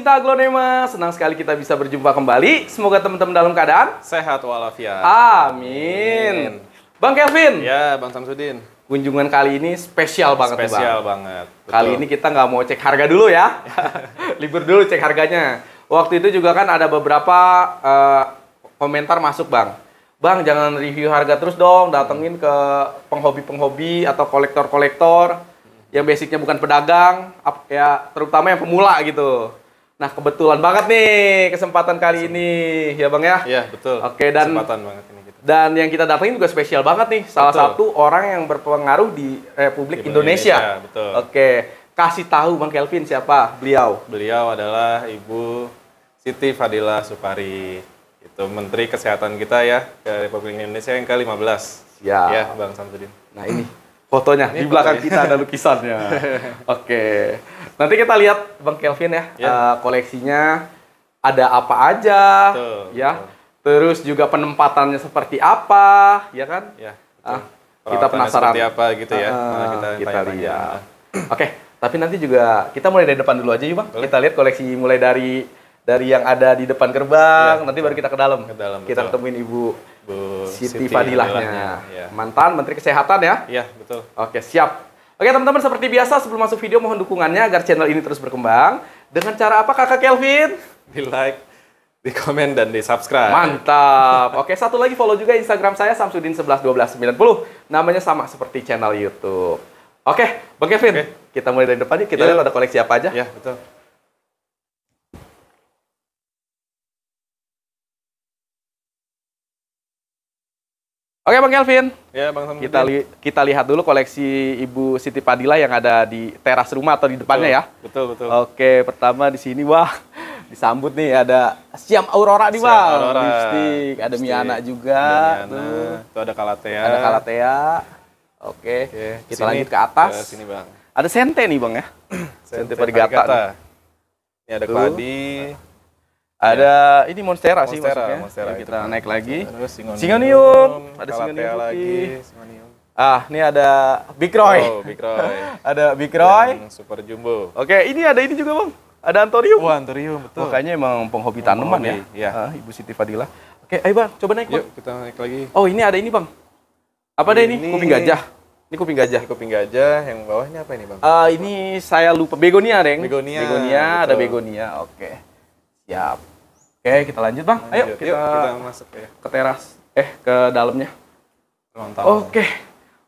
pecinta aglonema, senang sekali kita bisa berjumpa kembali. Semoga teman-teman dalam keadaan sehat walafiat. Amin. Amin. Bang Kelvin. Ya, Bang Samsudin. Kunjungan kali ini spesial banget, spesial Bang. banget. Betul. Kali ini kita nggak mau cek harga dulu ya. Libur dulu cek harganya. Waktu itu juga kan ada beberapa uh, komentar masuk, Bang. Bang, jangan review harga terus dong. Datengin ke penghobi-penghobi atau kolektor-kolektor yang basicnya bukan pedagang, ya terutama yang pemula gitu. Nah, kebetulan banget nih kesempatan kali ini, ya Bang ya? Iya, betul. Oke, dan kesempatan banget ini gitu. Dan yang kita datangin juga spesial banget nih, salah satu orang yang berpengaruh di Republik eh, di Indonesia. Indonesia. Betul. Oke, kasih tahu Bang Kelvin siapa beliau? Beliau adalah Ibu Siti Fadila Supari. Itu Menteri Kesehatan kita ya ke Republik Indonesia yang ke-15. Ya. Ya, Bang Samsudin. Nah, ini fotonya ini di belakang fotonya. kita ada lukisannya. Oke. Nanti kita lihat Bang Kelvin ya, ya. Uh, koleksinya ada apa aja betul, ya. Betul. Terus juga penempatannya seperti apa, ya kan? Ya. uh, kita penasaran seperti apa gitu ya. Uh, nah, kita kita ya. lihat. Oke, okay. tapi nanti juga kita mulai dari depan dulu aja yuk, Bang. Betul. Kita lihat koleksi mulai dari dari yang ada di depan gerbang, ya, nanti baru kita ke dalam. Ke dalam. Kita betul. ketemuin Ibu Bu Siti, Siti Fadilahnya. Ya. Mantan Menteri Kesehatan ya? Iya, betul. Oke, siap. Oke, teman-teman seperti biasa sebelum masuk video mohon dukungannya agar channel ini terus berkembang. Dengan cara apa Kakak Kelvin? Di like, di komen dan di subscribe. Mantap. Oke, satu lagi follow juga Instagram saya samsudin111290. Namanya sama seperti channel YouTube. Oke, Bang Kevin, Oke. kita mulai dari depan nih. Kita iya. lihat ada koleksi apa aja. Ya, betul. Oke Bang Kelvin. Ya Bang Samudin. Kita li kita lihat dulu koleksi Ibu Siti Padilla yang ada di teras rumah atau di depannya betul, ya. Betul betul. Oke pertama di sini wah disambut nih ada Siam Aurora di Bang. Siam Aurora. Lipstick. Ada Lipstick. Miana juga. Ada Miana. Tuh. ada Kalatea. Ada Kalatea. Oke. Oke kita sini. lanjut ke atas. Ke sini Bang. Ada Sente nih Bang ya. sente, sente Parigata. Ini ada Tuh. Ada ya. ini Monstera, Monstera sih maksudnya. Monstera, kita itu. Kan. naik lagi. Terus Singonium, Singonium ada Singonium lagi. Singonium. Ah, ini ada Big Roy. Oh, Big Roy. ada Big Roy. Yang super jumbo. Oke, ini ada ini juga, Bang. Ada Antorium. Wah, Antorium, betul. Makanya emang penghobi tanaman ya. Iya. Ah, Ibu Siti Fadila. Oke, ayo Bang, coba naik, Bang. Yuk, kita naik lagi. Oh, ini ada ini, Bang. Apa deh ini? ini? Kuping gajah. Ini kuping gajah. Ini kuping gajah. Yang bawah ini apa ini, Bang? Uh, ini saya lupa. Begonia, Reng. Begonia. Begonia, betul. ada begonia. Oke. Okay. Siap. Oke, kita lanjut bang. Lanjut, Ayo kita, yuk, kita masuk ya. Ke teras, eh ke dalamnya. Mantap. Oke.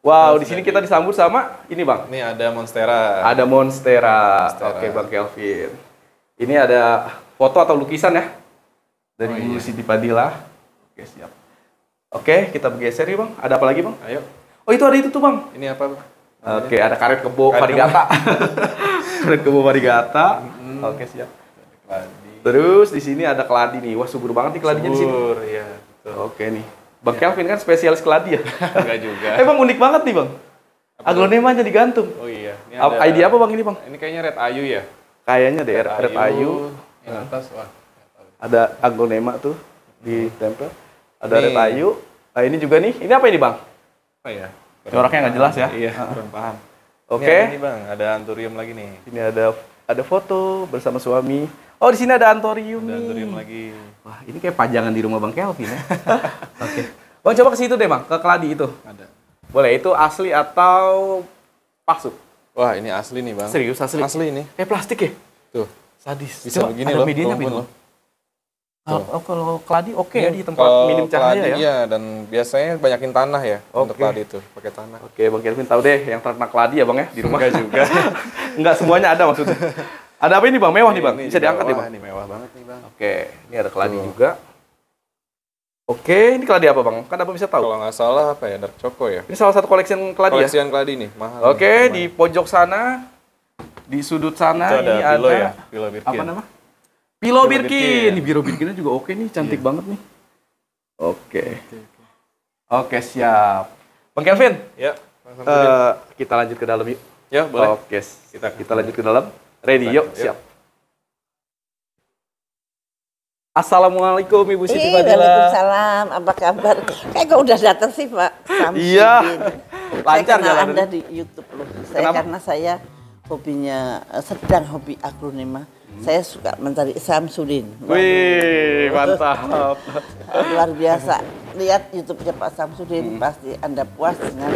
Wow, di sini kita disambut sama ini bang. Ini ada Monstera. Ada Monstera. Monstera. Oke bang Kelvin. Ini ada foto atau lukisan ya dari oh, iya. Siti Padilla. Oke siap. Oke, kita bergeser ya bang. Ada apa lagi bang? Ayo. Oh itu ada itu tuh bang. Ini apa bang? Oke, ada karet kebo varigata. karet kebo varigata. Oke siap. Terus di sini ada keladi nih. Wah, subur banget nih keladinya subur, di sini. Subur, iya. Oke nih. Bang ya. Kelvin kan spesialis keladi ya? Enggak juga. Emang eh, unik banget nih Bang. Aglonema aja digantung. Oh iya. Ini ada, ID apa Bang ini Bang? Ini kayaknya Red Ayu ya? Kayaknya deh Red, Red Ayu. Di nah. atas wah. Ada aglonema tuh di hmm. tempel. Ada ini. Red Ayu. Nah, ini juga nih. Ini apa ini Bang? Apa ya? Coraknya nggak jelas ya? Iya, kurang ah. paham. Oke. Okay. Ini, ini Bang, ada anturium lagi nih. Ini ada ada foto bersama suami. Oh di sini ada antorium. Ada antorium lagi. Wah ini kayak pajangan di rumah bang Kelvin ya. Oke. okay. Bang coba ke situ deh bang, ke keladi itu. Ada. Boleh itu asli atau palsu? Wah ini asli nih bang. Serius asli. Asli ini. Kayak plastik ya. Tuh. Sadis. Bisa coba begini ada loh. Medianya loh. Oh, oh, kalau keladi oke okay ya di tempat kalau minim cahaya keladi, ya. Iya dan biasanya banyakin tanah ya okay. untuk keladi itu, pakai tanah. Oke, okay, Bang Kelvin tahu deh yang ternak keladi ya Bang ya di rumah Enggak juga. Enggak semuanya ada maksudnya. Ada apa ini Bang? Mewah ini, nih Bang. Bisa ini diangkat nih Bang. Ini mewah banget nih Bang. Oke, okay, ini ada keladi Tuh. juga. Oke, okay, ini keladi apa Bang? Kan apa bisa tahu? Kalau nggak salah apa ya, dark choco ya. Ini salah satu koleksi keladi koleksian ya. Koleksian keladi nih, mahal. Oke, okay, di pojok sana di sudut sana itu ada ini ada, ya, pilo Birkin. Apa nama? Pilo Birkin. Birkin. Biro Birkinnya juga oke okay nih, cantik yeah. banget nih. Oke. Okay. Oke, okay, okay, siap. Bang Kevin. Ya. Uh, kita lanjut ke dalam yuk. Ya, boleh. Oke. Okay. Kita kita lanjut ke dalam. Ready, yuk. Ya. Siap. Assalamualaikum Ibu Siti Fadila. Waalaikumsalam. Apa kabar? Kayak kok udah datang sih Pak Iya. Lancar saya kenal Anda di YouTube loh. Saya karena saya hobinya eh, sedang hobi akronima saya suka mencari Samsudin. Wih, mantap. Luar biasa. Lihat YouTube-nya Pak Samsudin, hmm. pasti Anda puas dengan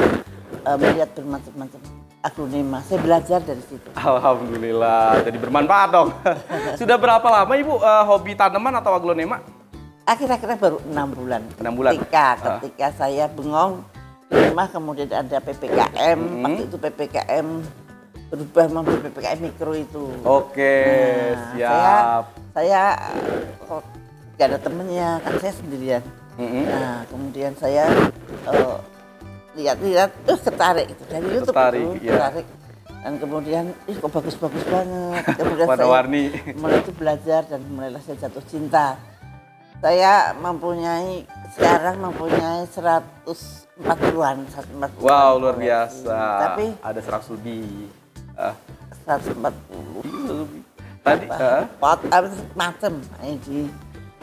uh, melihat bermacam-macam akronim. Saya belajar dari situ. Alhamdulillah, jadi bermanfaat dong. Sudah berapa lama Ibu uh, hobi tanaman atau aglonema? Akhir-akhirnya baru enam bulan. Enam bulan. Ketika, uh. ketika saya bengong rumah kemudian ada PPKM, hmm. waktu itu PPKM berubah membeli PPKM mikro itu. Oke, nah, siap. Saya, saya oh, gak ada temennya, kan saya sendirian. Mm -hmm. Nah, kemudian saya eh, lihat-lihat, tuh ketarik itu dari YouTube ketarik, itu, iya. ketarik. Dan kemudian, ih kok bagus-bagus banget. Kemudian Warna -warni. saya mulai itu belajar dan mulailah saya jatuh cinta. Saya mempunyai sekarang mempunyai 140-an, 140 Wow, luar biasa. Tapi ada 100 lebih sempat iya, tadi pot eh, macam ID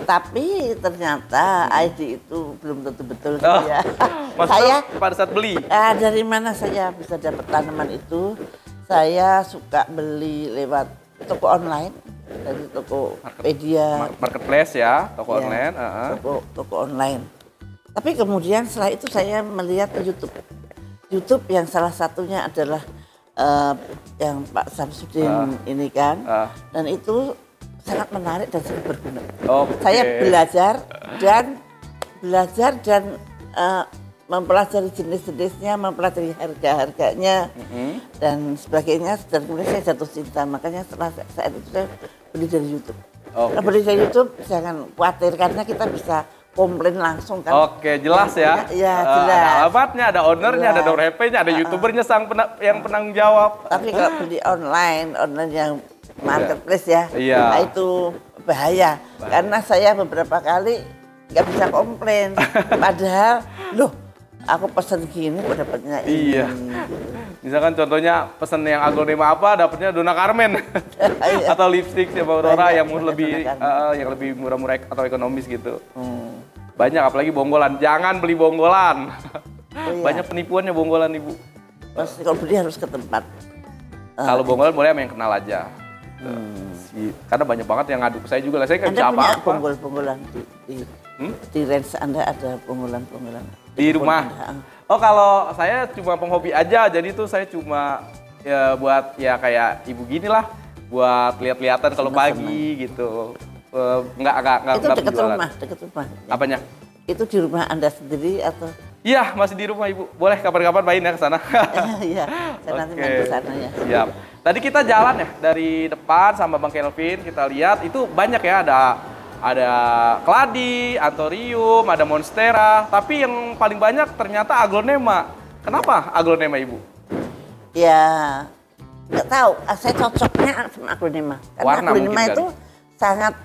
tapi ternyata ID itu belum tentu betul gitu oh. ya. saya pada saat beli. Uh, dari mana saya bisa dapat tanaman itu? Saya suka beli lewat toko online dari toko media Market, marketplace ya, toko ya, online. Uh -huh. Toko toko online. Tapi kemudian setelah itu saya melihat YouTube. YouTube yang salah satunya adalah uh, yang Pak Samsudin uh, ini kan uh, dan itu sangat menarik dan sangat berguna. Okay. Saya belajar dan belajar dan uh, mempelajari jenis-jenisnya, mempelajari harga-harganya mm-hmm. dan sebagainya dan kemudian saya jatuh cinta. Makanya setelah saat itu saya beli dari YouTube. Okay. Nah, beli dari YouTube jangan khawatir karena kita bisa komplain langsung kan. Oke, jelas ya. Iya, ya, jelas. Ada alamatnya, ada ownernya, ada iya. door HP-nya, ada uh, youtubernya sang pena yang penanggung jawab. Tapi kalau beli online, online yang marketplace ya, iya. nah itu bahaya. bahaya. Karena saya beberapa kali nggak bisa komplain. Padahal, loh, aku pesen gini kok dapatnya ini. Iya. Misalkan contohnya pesen yang aglonema apa dapatnya Dona Carmen iya. atau lipstick siapa Aurora iya, yang lebih uh, yang lebih murah-murah atau ekonomis gitu. Hmm. Banyak apalagi bonggolan. Jangan beli bonggolan. Oh, iya. Banyak penipuannya bonggolan ibu. Mas kalau beli harus ke tempat. Eh, kalau bonggolan boleh yang kenal aja. Hmm. Karena banyak banget yang ngaduk saya juga lah. Saya kan bisa apa-apa. bonggol-bonggolan di, di, hmm? di range Anda ada bonggolan-bonggolan? Di rumah? Ah. Oh kalau saya cuma penghobi aja. Jadi tuh saya cuma ya, buat ya kayak ibu gini lah. Buat lihat-lihatan kalau pagi gitu uh, eh, enggak enggak enggak Itu dekat rumah, dekat rumah. Apanya? Itu di rumah Anda sendiri atau Iya, masih di rumah Ibu. Boleh kapan-kapan main ya ke sana. Iya, saya nanti main ke sana ya. Siap. Tadi kita jalan ya dari depan sama Bang Kelvin, kita lihat itu banyak ya ada ada keladi, antorium, ada monstera, tapi yang paling banyak ternyata aglonema. Kenapa aglonema, Ibu? Ya, nggak tahu. Ah, saya cocoknya sama aglonema. Karena Warna aglonema itu sangat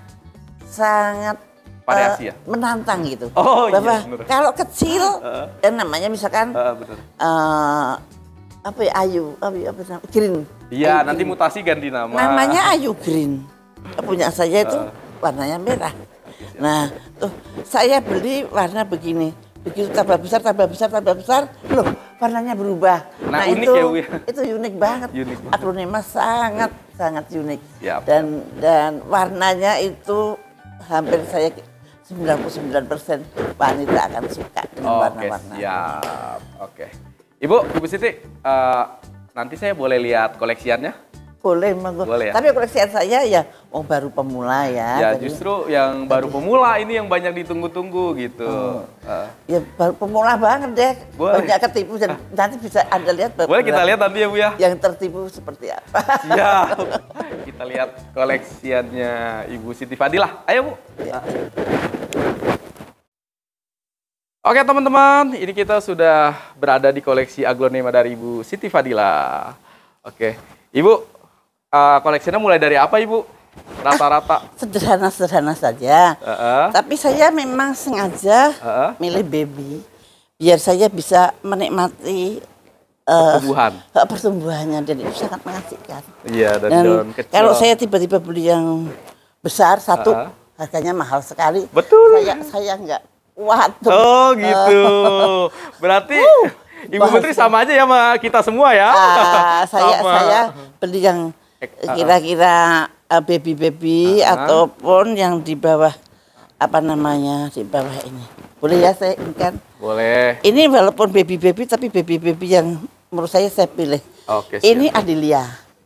sangat variasi eh, ya? menantang gitu. Oh Bapak, iya. Kalau kecil uh, namanya misalkan uh, bener. Uh, eh, apa ya Ayu, apa, ya, apa nama Green. Iya, nanti green. mutasi ganti nama. Namanya Ayu Green. Punya saya itu uh. warnanya merah. Nah, tuh saya beli warna begini. Begitu tambah besar, tambah besar, tambah besar, loh warnanya berubah. Nah, nah unik itu, ya, ya? itu unik banget. Unik Akronema sangat sangat unik. Ya, dan dan warnanya itu hampir saya 99 persen wanita akan suka dengan warna-warna. Oke, siap. Oke. Ibu, Ibu Siti, uh, nanti saya boleh lihat koleksiannya? Boleh, Boleh ya? Tapi koleksian saya ya oh baru pemula ya. Ya baru, justru yang baru pemula ini yang banyak ditunggu-tunggu gitu. Oh. Uh. Ya baru pemula banget deh. Boleh. Banyak ketipu dan ah. nanti bisa Anda lihat. Boleh kita lihat nanti ya Bu ya. Yang tertipu seperti apa. Ya. kita lihat koleksiannya Ibu Siti Fadilah. Ayo Bu. Ya. Oke teman-teman, ini kita sudah berada di koleksi aglonema dari Ibu Siti Fadila. Oke, Ibu uh, koleksinya mulai dari apa ibu? Rata-rata. Ah, sederhana-sederhana saja. Uh -uh. Tapi saya memang sengaja uh -uh. milih baby biar saya bisa menikmati uh, pertumbuhannya dan itu sangat mengasihkan. Iya dan, dan kecil. kalau saya tiba-tiba beli yang besar satu uh -uh. harganya mahal sekali. Betul. Saya saya nggak kuat. Oh gitu. Berarti uh, Ibu Menteri sama aja ya sama kita semua ya. Uh, saya sama. saya beli yang kira-kira eh, baby-baby uh-huh. ataupun yang di bawah apa namanya di bawah ini. Boleh ya saya inginkan? Boleh. Ini walaupun baby-baby tapi baby-baby yang menurut saya saya pilih. Oke. Siap. Ini Adelia.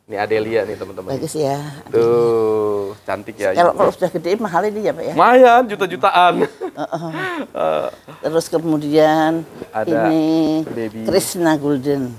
Ini Adelia nih teman-teman. Bagus ya. Adelia. Tuh, cantik ya. Kalau kalau sudah gede mahal ini ya, Pak ya. Mayan, juta-jutaan. Uh, Terus kemudian Ada ini baby. Krishna Golden.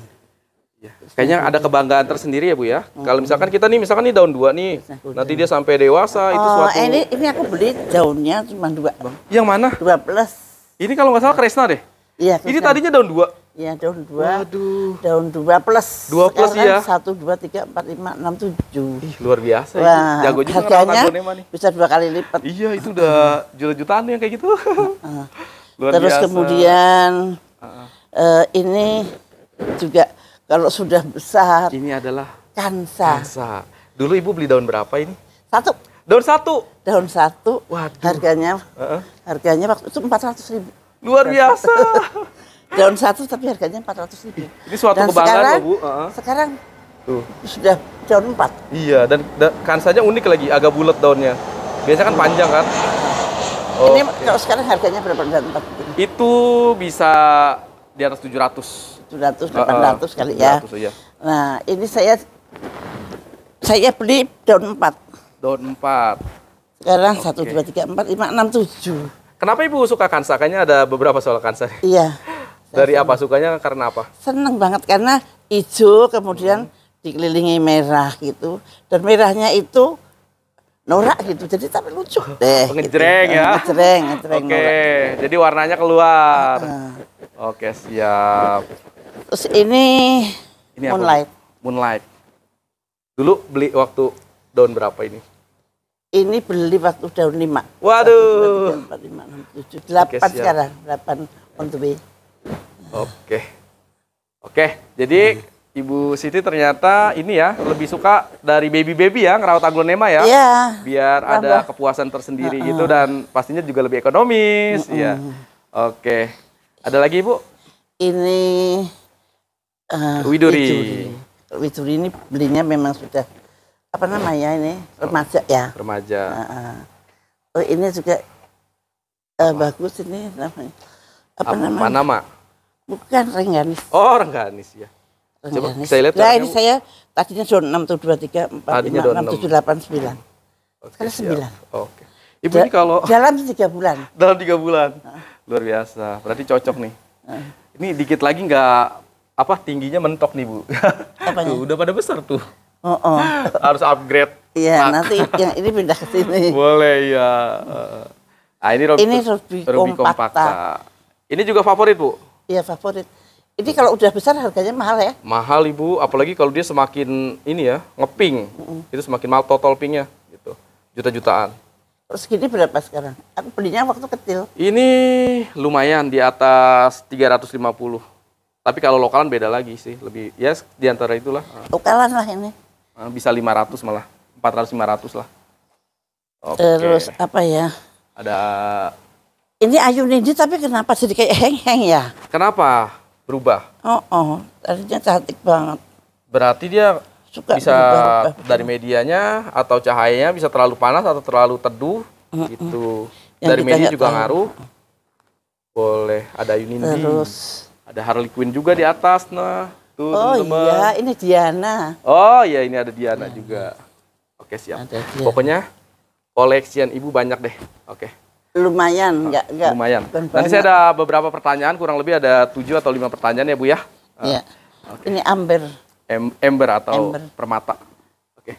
Iya. Kayaknya ada kebanggaan tersendiri ya Bu ya. Hmm. Kalau iya. misalkan kita nih misalkan nih daun dua nih, Udah. Iya, nanti dia sampai dewasa oh, itu suatu. Ini ini aku beli daunnya cuma dua. Bang. Yang mana? Dua belas. Ini kalau nggak salah Kresna deh. Iya. Ini tadinya daun dua. Iya daun dua. Waduh. Daun dua plus. Dua plus Sekarang ya. Satu dua tiga empat lima enam tujuh. luar biasa. Wah. Jago juga harganya nih. bisa dua kali lipat. Iya itu udah juta-jutaan yang kayak gitu. Ah. luar Terus biasa. kemudian uh, -uh. uh ini juga kalau sudah besar. Ini adalah kansa. Kansa. Dulu ibu beli daun berapa ini? Satu. Daun satu. Daun satu. Waduh. Harganya uh -uh. harganya waktu itu empat ratus ribu. Luar biasa. daun satu tapi harganya empat ratus ribu. Ini suatu dan kebanggaan sekarang, bu. Uh -huh. Sekarang Tuh. sudah daun empat. Iya dan da kansanya unik lagi, agak bulat daunnya. Biasanya kan panjang kan. Oh, ini okay. kalau sekarang harganya berapa empat? Itu bisa di atas tujuh ratus. 700 800 uh, kali ya. 700, iya. Nah, ini saya saya beli daun 4. Daun 4. Sekarang okay. 1 2 3 4 5 6 7. Kenapa Ibu suka kansa? Kayaknya ada beberapa soal kansa. Iya. Dari senang. apa sukanya karena apa? Seneng banget karena hijau kemudian hmm. dikelilingi merah gitu. Dan merahnya itu norak gitu jadi tapi lucu deh gitu. ngejreng gitu. ya ngejreng ngejreng oke okay. jadi warnanya keluar uh -huh. oke okay, siap Terus ini, ini Moonlight. Apa? Moonlight. Dulu beli waktu daun berapa ini? Ini beli waktu daun lima. Waduh. delapan okay, sekarang delapan on the way. Oke. Okay. Oke, okay, jadi hmm. Ibu Siti ternyata ini ya lebih suka dari baby-baby ya ngerawat aglonema ya. Iya. Biar tambah. ada kepuasan tersendiri uh -uh. gitu dan pastinya juga lebih ekonomis uh -uh. ya. Oke. Okay. Ada lagi Ibu? Ini uh, Widuri. Widuri. Widuri ini belinya memang sudah apa namanya ini remaja ya. Remaja. Uh, uh. Oh ini juga uh, bagus ini namanya. Apa, apa namanya? nama? Bukan Rengganis. Oh Rengganis ya. Rengganis. Coba saya lihat. Nah, ini saya tadinya zona enam tujuh dua tiga empat lima enam tujuh delapan sembilan. Sekarang sembilan. Oke. Ibu ini kalau dalam tiga bulan. Dalam tiga bulan. Luar biasa. Berarti cocok nih. Ini dikit lagi nggak apa tingginya mentok nih bu. tuh udah pada besar tuh. Oh, oh. Harus upgrade. Iya nanti yang ini pindah ke sini. Boleh ya. Nah, ini Ruby, ini Ruby, kompakta. Ini juga favorit bu. Iya favorit. Ini kalau udah besar harganya mahal ya? Mahal ibu, apalagi kalau dia semakin ini ya ngeping, mm-hmm. itu semakin mahal total pingnya, gitu juta-jutaan. Terus gini berapa sekarang? Aku belinya waktu kecil. Ini lumayan di atas 350. Tapi kalau lokalan beda lagi sih, lebih ya yes, di antara itulah. Lokalan lah ini. Ah, bisa 500 malah, 400 500 lah. Okay. Terus apa ya? Ada ini Ayu ini tapi kenapa sedikit heng-heng ya? Kenapa? Berubah? Oh, oh, tadinya cantik banget. Berarti dia Suka bisa berubah, berubah. dari medianya atau cahayanya bisa terlalu panas atau terlalu teduh mm -mm. gitu. Yang dari media juga tahu. ngaruh. Boleh ada Ayu Nindi. Terus ada Harley Quinn juga di atas nah. Tuh, oh temen -temen. iya, ini Diana. Oh iya, ini ada Diana nah. juga. Oke, siap. Ada Diana. Pokoknya koleksian Ibu banyak deh. Oke. Lumayan, enggak ah, enggak. Lumayan. Banyak. Nanti saya ada beberapa pertanyaan, kurang lebih ada 7 atau 5 pertanyaan ya, Bu ya. Ah, iya. Okay. Ini amber. Em ember atau amber. permata. Oke.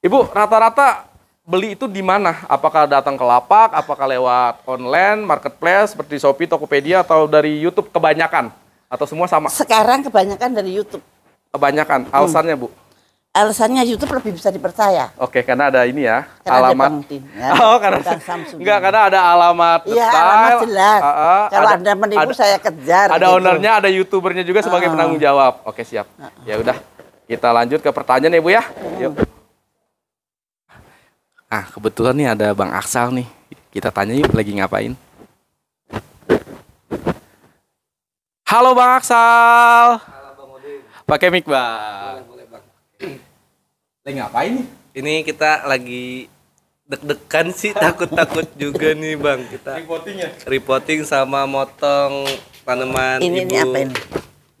Ibu, rata-rata beli itu di mana? Apakah datang ke lapak, apakah lewat online, marketplace seperti Shopee, Tokopedia atau dari YouTube kebanyakan? Atau semua sama? Sekarang kebanyakan dari YouTube. Kebanyakan. Hmm. Alasannya, hmm. Bu? alasannya YouTube lebih bisa dipercaya. Oke, karena ada ini ya, karena alamat. Ada ya, oh, karena Samsung enggak karena ada alamat Iya, alamat jelas. Uh, uh, Kalau ada, Anda menipu ada, saya kejar. Ada gitu. ownernya, ada YouTubernya juga sebagai uh. penanggung jawab. Oke, siap. Uh. Ya udah. Kita lanjut ke pertanyaan ya, Bu ya. Uh. Yuk. Nah, kebetulan nih ada Bang Aksal nih. Kita tanya yuk lagi ngapain. Halo Bang Aksal. Halo Bang Odin. Pakai mic, Bang. Boleh, boleh, Bang. Lagi ngapain nih? Ini kita lagi deg-degan sih, takut-takut juga nih, Bang. Kita reporting ya? Reporting sama motong tanaman ini, Ibu. Ini apa ini?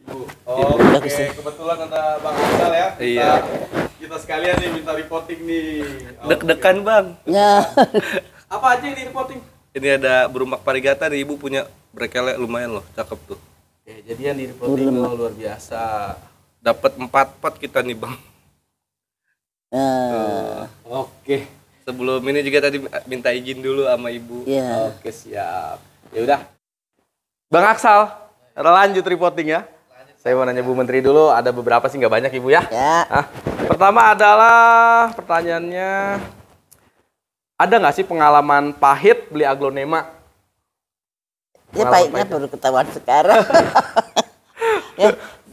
Ibu. Oh, Ibu. Oke. Okay. Kebetulan ada Bang Aksal ya. Kita, iya. Kita sekalian nih minta reporting nih. Oh, deg-degan, okay. Bang. Ya. apa aja ini reporting? Ini ada berumak parigata nih, Ibu punya brekele lumayan loh, cakep tuh. Oke, ya, jadi yang di Protigo luar biasa. Dapat empat pot kita nih, Bang. Uh, uh, Oke. Okay. Sebelum ini juga tadi minta izin dulu sama Ibu. Yeah. Oke, okay, siap. Ya udah. Bang Aksal, lanjut reporting ya. Saya mau nanya Bu Menteri dulu, ada beberapa sih nggak banyak Ibu ya. Ya. Nah, pertama adalah pertanyaannya, ada nggak sih pengalaman pahit beli aglonema? Ya baiknya baru ketahuan sekarang. ya,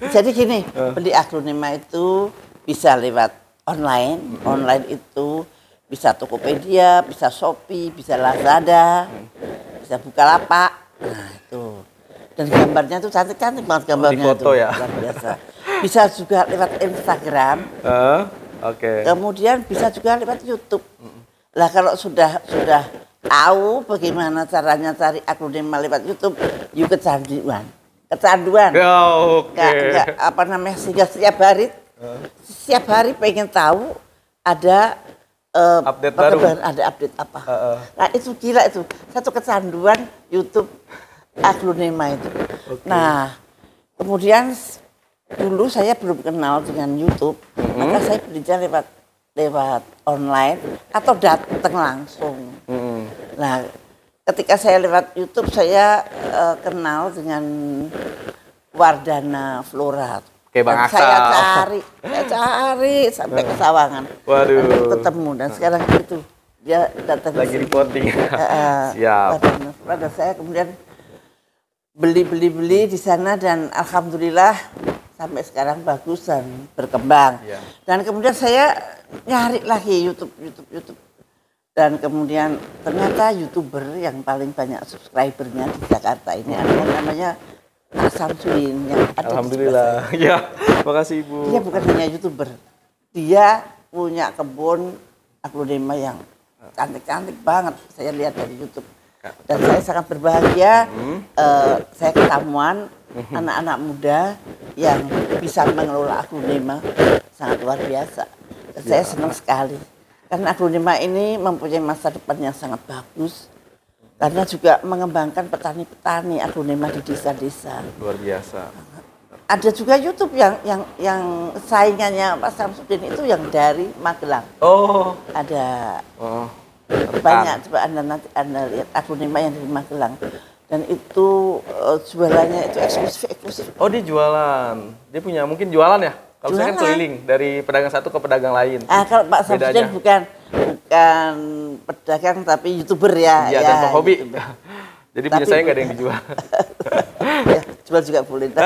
jadi gini, eh. beli aglonema itu bisa lewat online. Online itu bisa Tokopedia, bisa Shopee, bisa Lazada, bisa Bukalapak. Nah, itu. Dan gambarnya tuh cantik-cantik banget gambarnya oh, tuh. ya. Luar biasa. Bisa juga lewat Instagram. Uh, oke. Okay. Kemudian bisa juga lewat YouTube. Lah kalau sudah sudah tahu bagaimana caranya cari akronim lewat YouTube, you kecanduan. Kecanduan. Ya, Oke. Okay. apa namanya sehingga setiap hari setiap hari pengen tahu ada uh, update baru. ada update apa. Uh, uh. Nah, itu gila itu. Satu kecanduan YouTube aglonema itu. Okay. Nah, kemudian dulu saya belum kenal dengan YouTube, mm -hmm. maka mm-hmm. saya belajar lewat lewat online atau datang langsung. hmm Nah, ketika saya lewat YouTube saya uh, kenal dengan Wardana Flora. Oke, Bang Aksa. Saya cari, saya cari sampai ke Sawangan. Waduh. Sampai ketemu dan sekarang itu dia datang lagi sini. reporting. Eh, eh, Siap. Wardana Flora saya kemudian beli beli beli di sana dan alhamdulillah sampai sekarang bagus dan berkembang. Yeah. Dan kemudian saya nyari lagi YouTube, YouTube, YouTube. Dan kemudian ternyata youtuber yang paling banyak subscribernya di Jakarta ini adalah namanya Pak Samsuin yang ada Alhamdulillah. Di ya, makasih Ibu. Dia bukan hanya youtuber, dia punya kebun aglonema yang cantik-cantik banget. Saya lihat dari YouTube ya. dan saya sangat berbahagia hmm. uh, saya ketemuan anak-anak muda yang bisa mengelola akronima sangat luar biasa. Saya ya. senang sekali karena akronima ini mempunyai masa depan yang sangat bagus karena juga mengembangkan petani-petani akronima di desa-desa. Luar biasa. Ada juga YouTube yang yang yang saingannya Pak Samsudin itu yang dari Magelang. Oh. Ada. Oh. Banyak coba anda nanti anda lihat akronima yang dari Magelang dan itu uh, jualannya itu eksklusif eksklusif oh dia jualan dia punya mungkin jualan ya kalau saya kan keliling dari pedagang satu ke pedagang lain ah kalau Pak Samsudin bukan bukan pedagang tapi youtuber ya iya ya, dan hobi jadi jadi punya saya nggak ada yang dijual ya, jual juga boleh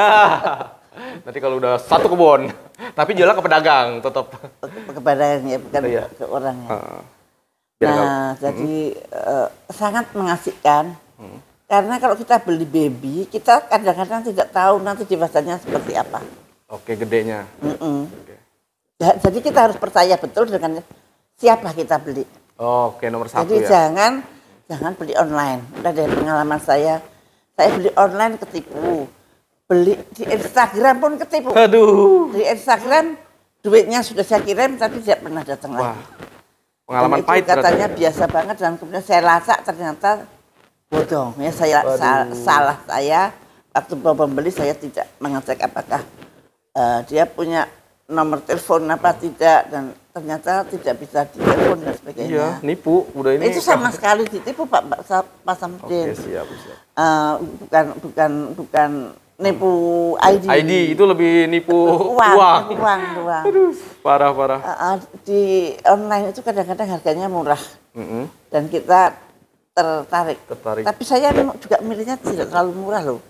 nanti kalau udah satu kebun tapi jualan ke pedagang tetap ke pedagang ya bukan iya. ke orang ya uh, nah jadi hmm. uh, sangat mengasihkan karena kalau kita beli baby, kita kadang-kadang tidak tahu nanti dewasanya seperti apa. Oke, gedenya. Mm -mm. Oke. jadi kita harus percaya betul dengan siapa kita beli. oke nomor satu Jadi ya. jangan jangan beli online. Udah dari pengalaman saya, saya beli online ketipu. Beli di Instagram pun ketipu. Aduh. Di Instagram duitnya sudah saya kirim tapi tidak pernah datang Wah. lagi. Pengalaman dan itu pahit katanya berarti. biasa banget dan kemudian saya lacak ternyata ya saya sal, salah saya waktu mau pembeli saya tidak mengecek apakah uh, dia punya nomor telepon apa tidak dan ternyata tidak bisa ditelepon dan sebagainya. Iya, nipu udah ini. Itu sama sekali ditipu Pak Pak, Samsudin. Oke, siap, siap. Uh, bukan bukan bukan nipu ID. ID itu lebih nipu uang. Uang, nipu uang, uang. Aduh, parah parah. Uh, uh, di online itu kadang-kadang harganya murah. Mm -hmm. Dan kita tertarik. Tertarik. Tapi saya juga milihnya tidak terlalu murah loh.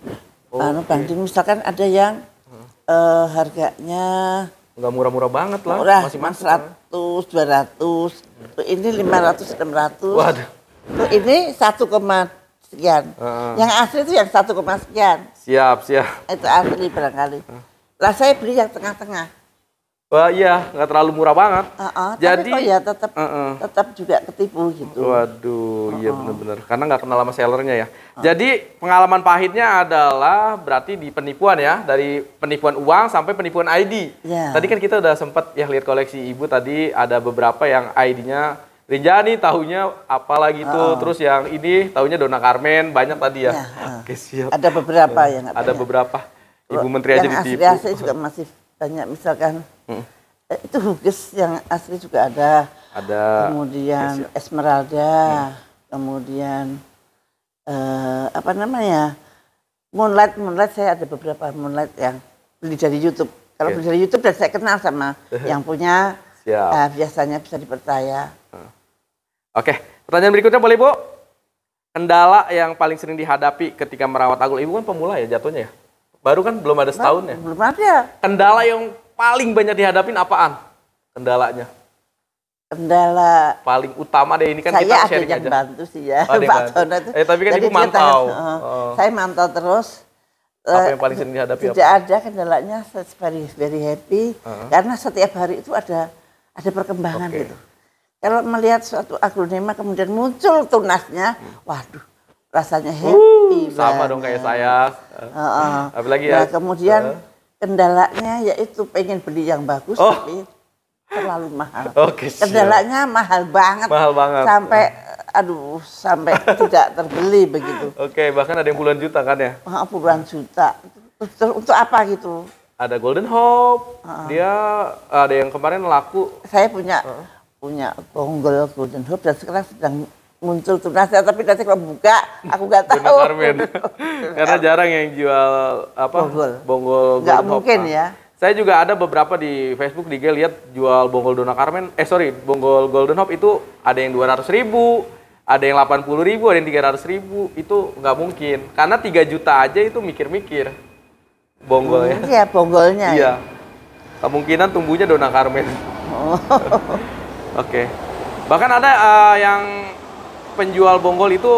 Oh, anu banding misalkan ada yang hmm. uh, harganya nggak murah-murah banget lah. Murah, masih masuk. 100, 200. Hmm. Ini 500, 600. Waduh. Tuh ini koma sekian. Hmm. Yang asli itu yang satu koma sekian. Siap, siap. Itu asli barangkali. Hmm. Lah saya beli yang tengah-tengah Wah iya, nggak terlalu murah banget. Uh -uh, Jadi tapi, kok ya tetap uh -uh. tetap juga ketipu gitu. Waduh, uh -uh. iya benar-benar karena nggak kenal sama sellernya ya. Uh. Jadi pengalaman pahitnya adalah berarti di penipuan ya, dari penipuan uang sampai penipuan ID. Yeah. Tadi kan kita udah sempet ya lihat koleksi ibu tadi ada beberapa yang ID-nya Rinjani, tahunya apalagi lagi tuh, uh. terus yang ini tahunya Dona Carmen banyak tadi ya. Yeah, iya, uh. Oke siap. Ada beberapa uh, yang ada. Ada beberapa. Ibu Menteri yang aja ditipu. Asli juga masih banyak misalkan hmm. itu hugis yang asli juga ada. Ada. Kemudian ya. Esmeralda, hmm. kemudian uh, apa namanya? Moonlight, Moonlight saya ada beberapa Moonlight yang beli dari YouTube. Kalau okay. beli dari YouTube dan saya kenal sama yang punya Siap. Uh, biasanya bisa dipercaya. Hmm. Oke, okay. pertanyaan berikutnya boleh Bu? Kendala yang paling sering dihadapi ketika merawat agul, ibu kan pemula ya jatuhnya ya? Baru kan belum ada setahun ya? Belum ada. Kendala yang paling banyak dihadapin apaan? Kendalanya? Kendala paling utama deh ini kan saya kita ada yang bantu sih ya oh, Pak itu. Eh tapi kan Jadi ibu mantau. oh, oh. Saya mantau terus. Apa eh, yang paling sering dihadapi? Tidak apa? ada kendalanya. Saya very, very happy uh-huh. karena setiap hari itu ada ada perkembangan okay. gitu. Kalau melihat suatu akronema kemudian muncul tunasnya, hmm. waduh rasanya uh. happy. Uh sama dong kayak saya. Uh, uh, Apalagi nah, ya. Nah, kemudian uh, kendalanya yaitu pengen beli yang bagus oh. tapi terlalu mahal. Oke. Okay, kendalanya siap. mahal banget. Mahal banget. Sampai aduh sampai tidak terbeli begitu. Oke, okay, bahkan ada yang puluhan juta kan ya? Maaf, Puluhan juta. Untuk apa gitu? Ada Golden Hope. Uh, dia ada yang kemarin laku. Saya punya uh. punya tonggol Golden Hope dan sekarang sedang muncul tunasnya tapi nanti kalau buka aku nggak tahu karena jarang yang jual apa bonggol bonggol nggak mungkin ya saya juga ada beberapa di Facebook di lihat jual bonggol Dona Carmen eh sorry bonggol Golden Hop itu ada yang 200 ribu ada yang 80 ribu ada yang 300 ribu itu nggak mungkin karena 3 juta aja itu mikir-mikir bonggol ya iya bonggolnya ya. iya kemungkinan tumbuhnya Dona Carmen oh. oke okay. bahkan ada uh, yang penjual bonggol itu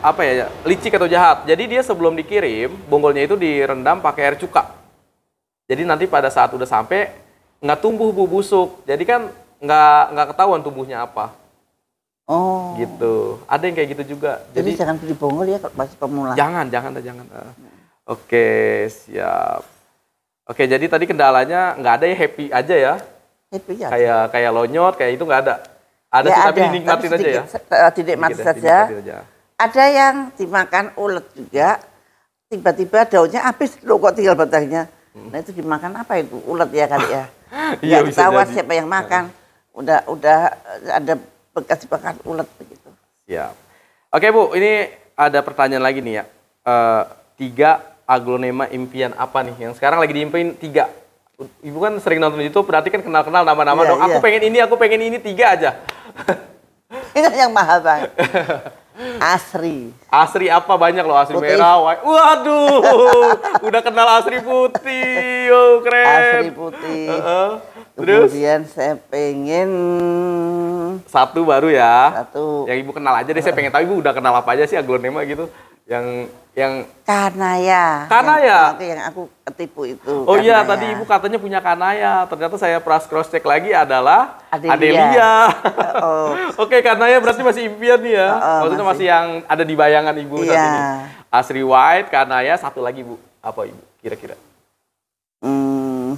apa ya licik atau jahat. Jadi dia sebelum dikirim bonggolnya itu direndam pakai air cuka. Jadi nanti pada saat udah sampai nggak tumbuh bu busuk. Jadi kan nggak nggak ketahuan tumbuhnya apa. Oh. Gitu. Ada yang kayak gitu juga. Jadi, Jadi jangan beli bonggol ya kalau masih pemula. Jangan, jangan, eh, jangan. Uh. Oke, siap. Oke, jadi tadi kendalanya nggak ada ya happy aja ya. Happy ya. Kayak kayak lonyot, kayak itu nggak ada. Ada ya, sih, tapi aja ya. Eh, dinikmati ya, saja. Dinikmati saja. Ada yang dimakan ulet juga. Tiba-tiba daunnya habis lo kok tinggal batangnya. Hmm. Nah itu dimakan apa itu? Ulet ya kali ya. Iya bisa jadi. siapa yang makan. Udah udah eh, ada bekas bekas ulet begitu. Ya. Oke Bu, ini ada pertanyaan lagi nih ya. Uh, tiga aglonema impian apa nih yang sekarang lagi diimpin tiga Ibu kan sering nonton YouTube, berarti kan kenal-kenal nama-nama yeah, dong. Aku iya. pengen ini, aku pengen ini tiga aja. Itu yang mahal bang. Asri. Asri apa banyak loh asri putih. merah. Waduh, udah kenal asri putih. Oh keren. Asri putih. Uh -uh. Terus? Kemudian saya pengen satu baru ya. Satu. Yang ibu kenal aja deh. Saya pengen tahu ibu udah kenal apa aja sih aglonema gitu yang yang kanaya kanaya yang, yang aku ketipu itu oh iya, kanaya. iya tadi ibu katanya punya kanaya ternyata saya pras cross check lagi adalah Adelia, Adelia. oh. oke okay, kanaya berarti masih impian nih ya oh, oh, maksudnya masih. masih yang ada di bayangan ibu yeah. saat iya. ini Asri White kanaya satu lagi bu apa ibu kira-kira hmm,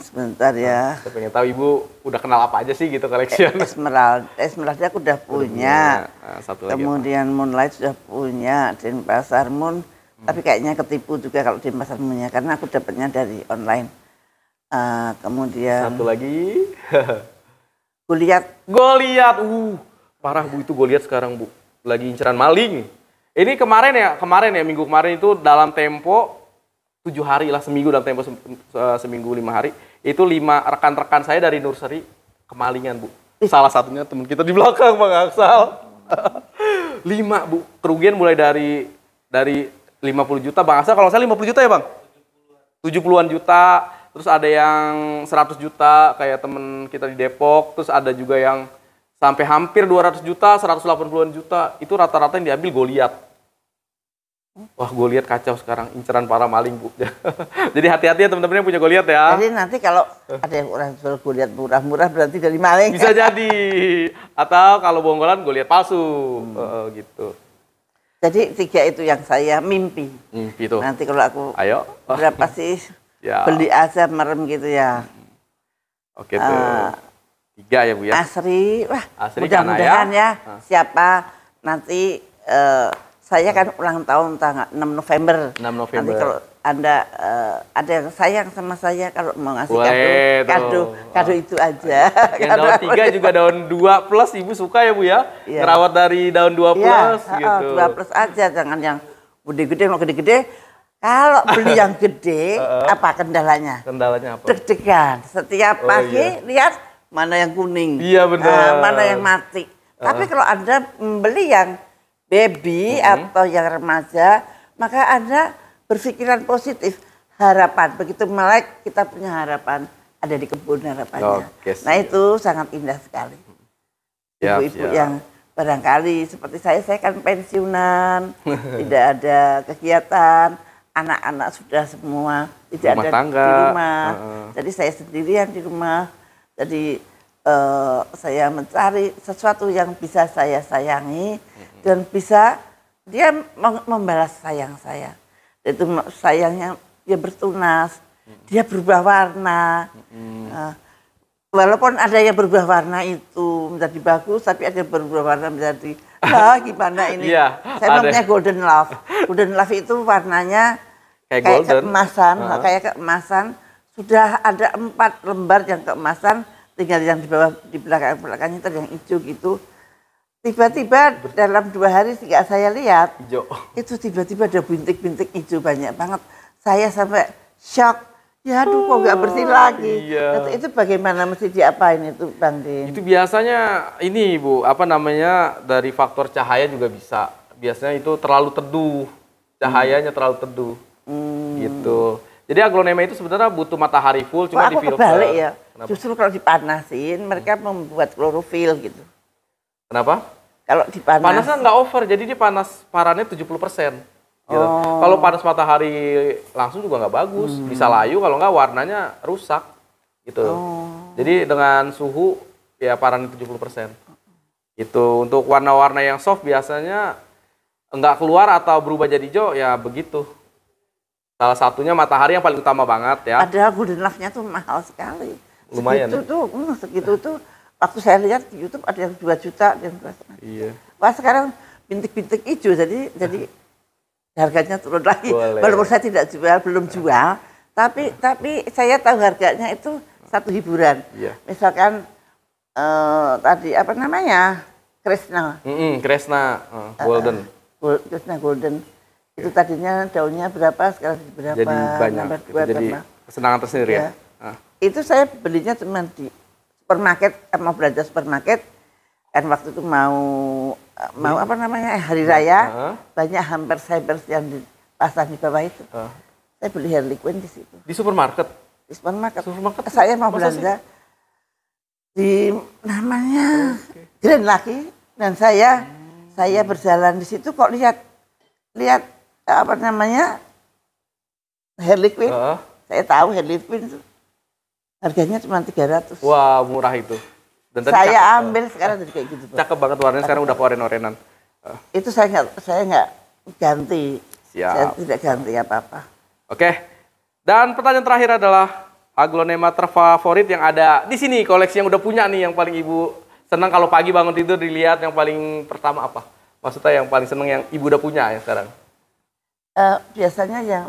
sebentar ya. Ah, saya pengen tahu ibu udah kenal apa aja sih gitu collection. Eh, Esmeralda, Esmeralda aku udah punya. Udah punya. Ah, satu lagi Kemudian lagi Moonlight sudah punya, Din Pasar Moon. Hmm. Tapi kayaknya ketipu juga kalau di Pasar Moonnya karena aku dapatnya dari online. Uh, kemudian satu lagi Goliat. Goliat. Uh, parah Bu itu Goliat sekarang Bu. Lagi inceran maling. Ini kemarin ya, kemarin ya minggu kemarin itu dalam tempo tujuh hari lah seminggu dalam tempo se, se, seminggu lima hari itu lima rekan-rekan saya dari nursery kemalingan bu salah satunya teman kita di belakang bang Aksal lima bu kerugian mulai dari dari 50 juta bang Aksal kalau saya 50 juta ya bang 70-an juta terus ada yang 100 juta kayak temen kita di Depok terus ada juga yang sampai hampir 200 juta 180-an juta itu rata-rata yang diambil Goliat Wah, gue lihat kacau sekarang inceran para maling, Bu. Jadi hati-hati ya teman-teman yang punya gue lihat ya. Jadi nanti kalau ada yang orang jual gue lihat murah-murah berarti dari maling. Bisa jadi. Atau kalau bonggolan gue lihat palsu. Hmm. Uh, gitu. Jadi tiga itu yang saya mimpi. Mimpi tuh. Nanti kalau aku Ayo. berapa sih ya. beli aset merem gitu ya. Hmm. Oke tuh. Uh, tiga ya Bu ya. Asri, wah. Asri mudah-mudahan ya. ya. Siapa nanti uh, saya kan ulang tahun tanggal 6 November. 6 November. Nanti kalau Anda uh, ada yang sayang sama saya kalau mau ngasih Wee, kado, tuh. kado kado itu aja. Yang daun tiga juga daun dua plus Ibu suka ya Bu ya? ya. Ngerawat dari daun dua iya, plus ya, gitu. dua plus aja jangan yang gede-gede mau gede-gede kalau beli yang gede, apa kendalanya? Kendalanya apa? Deg-degan. Setiap pagi oh, iya. lihat mana yang kuning, iya benar, uh, mana yang mati. Uh. Tapi kalau anda membeli yang baby mm-hmm. atau yang remaja, maka Anda berpikiran positif, harapan. Begitu melek kita punya harapan, ada di kebun harapannya. yes, nah itu itu sangat indah sekali. Ibu-ibu yang barangkali seperti saya, saya kan pensiunan, tidak ada kegiatan, anak-anak sudah semua tidak rumah ada tangga. di rumah. Uh Jadi saya sendirian di rumah. Jadi uh, saya mencari sesuatu yang bisa saya sayangi, mm-hmm dan bisa dia membalas sayang saya. Itu sayangnya dia bertunas, dia berubah warna. Hmm. walaupun ada yang berubah warna itu menjadi bagus, tapi ada yang berubah warna menjadi ah gimana ini. yeah, saya namanya golden love. Golden love itu warnanya kayak, kayak keemasan, uh -huh. kayak keemasan. Sudah ada empat lembar yang keemasan, tinggal yang di bawah di belakang belakangnya itu yang hijau gitu Tiba-tiba dalam dua hari tiga saya lihat, Ijo. itu tiba-tiba ada bintik-bintik hijau banyak banget. Saya sampai shock. Ya aduh kok nggak bersih oh, lagi. Iya. Itu, itu bagaimana mesti diapain itu Bang Din? Itu biasanya ini Bu, apa namanya dari faktor cahaya juga bisa. Biasanya itu terlalu teduh, cahayanya hmm. terlalu teduh. Hmm. Gitu. Jadi aglonema itu sebenarnya butuh matahari full, cuma di kebalik ya. Kenapa? Justru kalau dipanasin mereka membuat klorofil gitu. Kenapa? Kalau dipanas. Panasnya nggak over, jadi dia panas parannya 70%. Gitu. Oh. Kalau panas matahari langsung juga nggak bagus, hmm. bisa layu kalau nggak warnanya rusak gitu. Oh. Jadi dengan suhu ya paran 70%. Itu untuk warna-warna yang soft biasanya nggak keluar atau berubah jadi hijau ya begitu. Salah satunya matahari yang paling utama banget ya. Ada golden tuh mahal sekali. Lumayan. Segitu ya? tuh, hmm, segitu tuh waktu saya lihat di YouTube ada yang dua juta, ada yang 2 juta. Iya. Wah sekarang bintik-bintik hijau, jadi jadi harganya turun lagi. Boleh. Walaupun saya tidak jual, belum jual, tapi iya. tapi saya tahu harganya itu satu hiburan. Iya. Misalkan uh, tadi apa namanya Kresna. Mm -hmm, Kresna uh, Golden. Uh, gold, Kresna Golden. Okay. Itu iya. tadinya daunnya berapa sekarang berapa? Jadi banyak. Dua, jadi kesenangan tersendiri ya. ya? Itu saya belinya cuma di supermarket eh, mau belanja supermarket Dan waktu itu mau eh, mau iya. apa namanya eh, hari raya uh-huh. banyak hamper cyber yang pasar di bawah itu. Uh. Saya beli hair liquid di situ. Di supermarket. Di supermarket. supermarket. Saya mau belanja sih? di namanya oh, okay. Grand Laki dan saya hmm. saya berjalan di situ kok lihat lihat apa namanya hair liquid. Uh. Saya tahu hair liquid Harganya cuma 300. Wah, murah itu. Dan tadi saya cakep, ambil sekarang jadi kayak gitu. Cakep banget warnanya sekarang udah oren-orenan. Itu saya nggak saya nggak ganti. Siap. Saya tidak ganti apa-apa. Oke. Dan pertanyaan terakhir adalah aglonema terfavorit yang ada di sini koleksi yang udah punya nih yang paling ibu senang kalau pagi bangun tidur dilihat yang paling pertama apa? Maksudnya yang paling seneng yang ibu udah punya ya sekarang? Uh, biasanya yang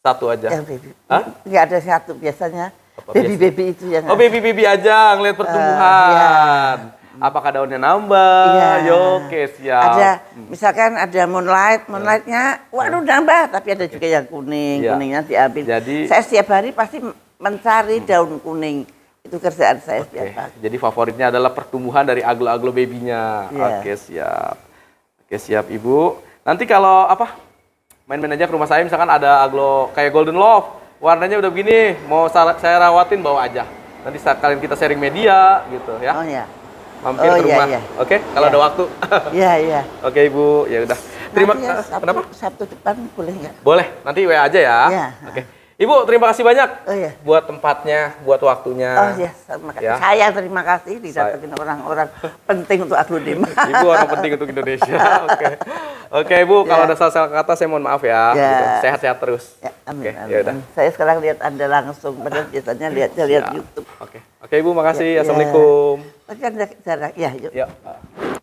satu aja. Yang baby. Hah? Nggak ada satu biasanya baby baby itu ya. oh baby baby aja ngeliat eh, pertumbuhan uh, ya. apakah daunnya nambah ya. oke siap ada hmm. misalkan ada moonlight moonlightnya hmm. waduh nambah tapi ada juga yang kuning kuningnya kuningnya diambil jadi saya setiap hari pasti mencari hmm. daun kuning itu kerjaan saya okay. setiap hari Jadi favoritnya adalah pertumbuhan dari aglo-aglo babynya. Yeah. Oke okay, siap. Oke okay, siap ibu. Nanti kalau apa main-main aja ke rumah saya misalkan ada aglo kayak golden love warnanya udah begini, mau saya rawatin bawa aja. Nanti saat kalian kita sharing media gitu ya. Oh iya. Mampir oh, ke iya, rumah. Iya, Oke, okay? kalau iya. ada waktu. Iya, iya. Oke, Ibu. Ya udah. Terima kasih. Ya, Sabtu, Sabtu depan boleh nggak? Boleh. Nanti WA aja ya. Iya. Oke. Okay. Ibu, terima kasih banyak oh, iya. buat tempatnya, buat waktunya. Oh iya, terima kasih. Ya. Saya terima kasih didatengin orang-orang penting untuk Agludim. Ibu orang penting untuk Indonesia. Oke. okay. Oke, okay, Ibu, ya. kalau ada salah-salah kata saya mohon maaf ya. sehat ya. Gitu. Sehat-sehat terus. Ya, amin, okay, ya amin. Saya sekarang lihat Anda langsung, padahal biasanya lihat lihat ya. YouTube. Oke. Okay. Oke, Ibu, makasih. Ya, ya. Assalamualaikum. Ya. Oke, jarak ya, yuk. Ya.